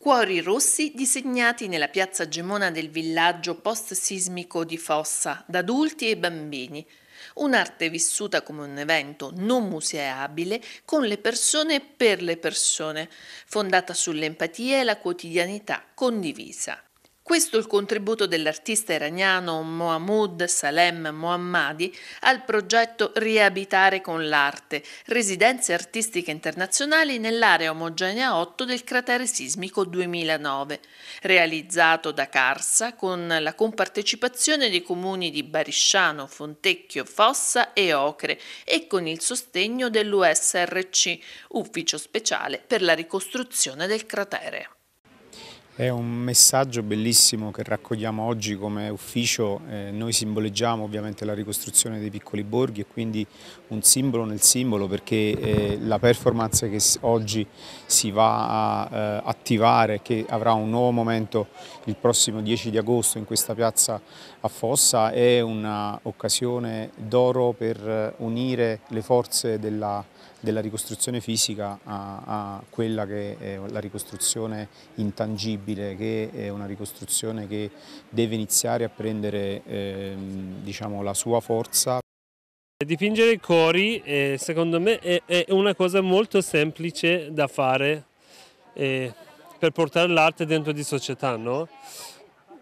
Cuori rossi disegnati nella piazza Gemona del villaggio post-sismico di Fossa, da adulti e bambini. Un'arte vissuta come un evento non museabile con le persone per le persone, fondata sull'empatia e la quotidianità condivisa. Questo è il contributo dell'artista iraniano Mohammad Salem Mohammadi al progetto Riabitare con l'arte, residenze artistiche internazionali nell'area omogenea 8 del cratere sismico 2009, realizzato da Carsa con la compartecipazione dei comuni di Barisciano, Fontecchio, Fossa e Ocre e con il sostegno dell'USRC, Ufficio Speciale per la ricostruzione del cratere. È un messaggio bellissimo che raccogliamo oggi come ufficio, eh, noi simboleggiamo ovviamente la ricostruzione dei piccoli borghi e quindi un simbolo nel simbolo perché eh, la performance che oggi si va a eh, attivare, che avrà un nuovo momento il prossimo 10 di agosto in questa piazza a Fossa, è un'occasione d'oro per eh, unire le forze della della ricostruzione fisica a, a, quella che è la ricostruzione intangibile, che è una ricostruzione che deve iniziare a prendere ehm, diciamo, la sua forza. Dipingere i cori eh, secondo me è, è, una cosa molto semplice da fare eh, per portare l'arte dentro di società, no?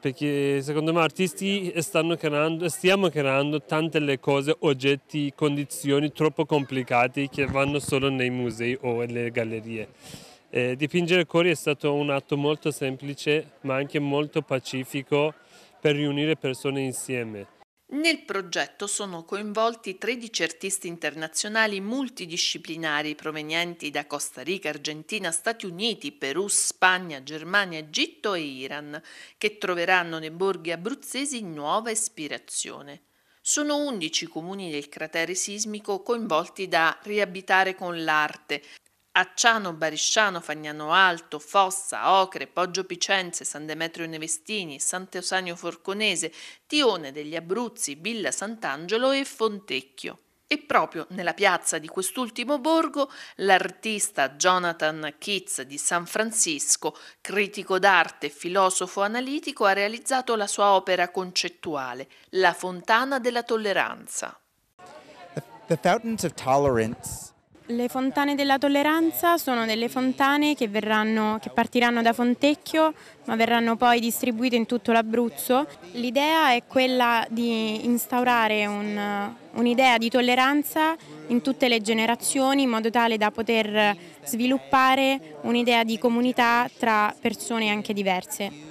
perché secondo me artisti creando, stiamo creando tante le cose, oggetti, condizioni troppo complicate che vanno solo nei musei o nelle gallerie. Eh, dipingere cori è stato un atto molto semplice ma anche molto pacifico per riunire persone insieme nel progetto sono coinvolti 13 artisti internazionali multidisciplinari provenienti da Costa Rica, Argentina, Stati Uniti, Perù, Spagna, Germania, Egitto e Iran, che troveranno nei borghi abruzzesi nuova ispirazione. Sono 11 comuni del cratere sismico coinvolti da riabitare con l'arte, Acciano, Barisciano, Fagnano Alto, Fossa, Ocre, Poggio Picenze, San Demetrio Nevestini, Sant'Eusanio Forconese, Tione degli Abruzzi, Villa Sant'Angelo e Fontecchio. E proprio nella piazza di quest'ultimo borgo l'artista Jonathan Keats di San Francisco, critico d'arte e filosofo analitico, ha realizzato la sua opera concettuale, La fontana della tolleranza. The, the fountains of tolerance le fontane della tolleranza sono delle fontane che, verranno, che, partiranno da Fontecchio ma verranno poi distribuite in tutto l'Abruzzo. L'idea è quella di instaurare un, un'idea di tolleranza in tutte le generazioni in modo tale da poter sviluppare un'idea di comunità tra persone anche diverse.